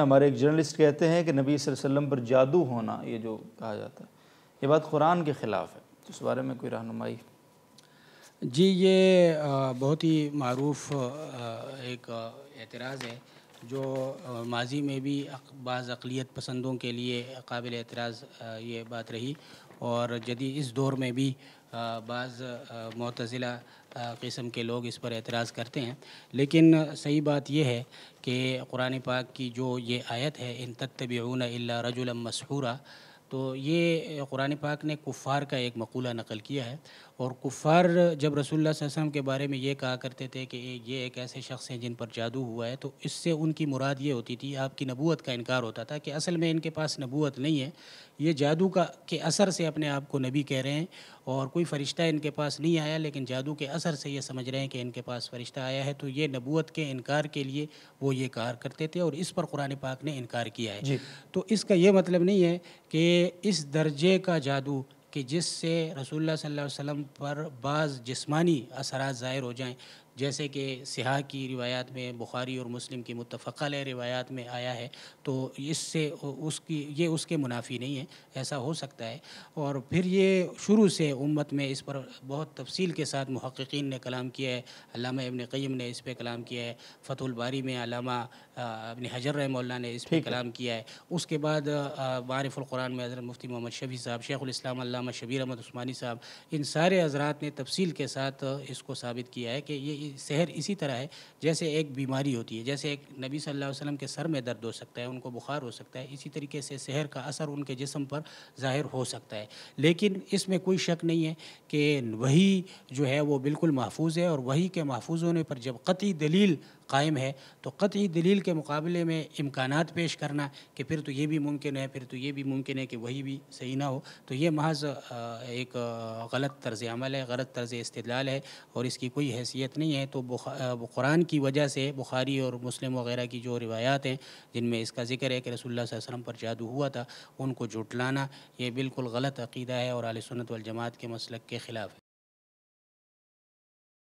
ہمارے ایک جرنلسٹ کہتے ہیں کہ نبی صلی اللہ علیہ وسلم پر جادو ہونا یہ جو کہا جاتا ہے یہ بات قرآن کے خلاف ہے اس بارے میں کوئی رہنمائی جی یہ بہت ہی معروف ایک اعتراض ہے جو ماضی میں بھی بعض اقلیت پسندوں کے لیے قابل اعتراض یہ بات رہی اور جدید اس دور میں بھی بعض معتزلہ قسم کے لوگ اس پر اعتراض کرتے ہیں لیکن صحیح بات یہ ہے کہ قرآن پاک کی جو یہ آیت ہے ان تتبعون الا رجلا مسحورا تو یہ قرآن پاک نے کفار کا ایک مقولہ نقل کیا ہے اور کفار جب رسول اللہ صلی اللہ علیہ وسلم کے بارے میں یہ کہا کرتے تھے کہ یہ ایک ایسے شخص ہیں جن پر جادو ہوا ہے تو اس سے ان کی مراد یہ ہوتی تھی آپ کی نبوت کا انکار ہوتا تھا کہ اصل میں ان کے پاس نبوت نہیں ہے یہ جادو کا کے اثر سے اپنے آپ کو نبی کہہ رہے ہیں اور کوئی فرشتہ ان کے پاس نہیں آیا لیکن جادو کے اثر سے یہ سمجھ رہے ہیں کہ ان کے پاس فرشتہ آیا ہے تو یہ نبوت کے انکار کے لیے وہ یہ کار کرتے تھے اور اس پر قرآن پاک نے انکار کیا ہے جی تو اس کا یہ مطلب نہیں ہے کہ اس درجے کا جادو کہ جس سے رسول اللہ صلی اللہ علیہ وسلم پر بعض جسمانی اثرات ظاہر ہو جائیں جیسے کہ سیاح کی روایات میں بخاری اور مسلم کی متفقہ روایات میں آیا ہے تو اس سے اس کی یہ اس کے منافی نہیں ہے ایسا ہو سکتا ہے اور پھر یہ شروع سے امت میں اس پر بہت تفصیل کے ساتھ محققین نے کلام کیا ہے علامہ ابن قیم نے اس پہ کلام کیا ہے فتح الباری میں علامہ ابن حجر رحم اللہ نے اس پہ کلام کیا ہے اس کے بعد معارف القرآن میں حضرت مفتی محمد شبی صاحب شیخ الاسلام علامہ شبیر احمد عثمانی صاحب ان سارے حضرات نے تفصیل کے ساتھ اس کو ثابت کیا ہے کہ یہ سحر اسی طرح ہے جیسے ایک بیماری ہوتی ہے جیسے ایک نبی صلی اللہ علیہ وسلم کے سر میں درد ہو سکتا ہے ان کو بخار ہو سکتا ہے اسی طریقے سے سحر کا اثر ان کے جسم پر ظاہر ہو سکتا ہے لیکن اس میں کوئی شک نہیں ہے کہ وہی جو ہے وہ بالکل محفوظ ہے اور وہی کے محفوظ ہونے پر جب قطعی دلیل قائم ہے تو قطعی دلیل کے مقابلے میں امکانات پیش کرنا کہ پھر تو یہ بھی ممکن ہے پھر تو یہ بھی ممکن ہے کہ وہی بھی صحیح نہ ہو تو یہ محض ایک غلط طرز عمل ہے غلط طرز استدلال ہے اور اس کی کوئی حیثیت نہیں ہے تو قرآن کی وجہ سے بخاری اور مسلم وغیرہ کی جو روایات ہیں جن میں اس کا ذکر ہے کہ رسول اللہ صلی اللہ علیہ وسلم پر جادو ہوا تھا ان کو جھٹلانا یہ بالکل غلط عقیدہ ہے اور علیہ سنت والجماعت کے مسلک کے خلاف ہے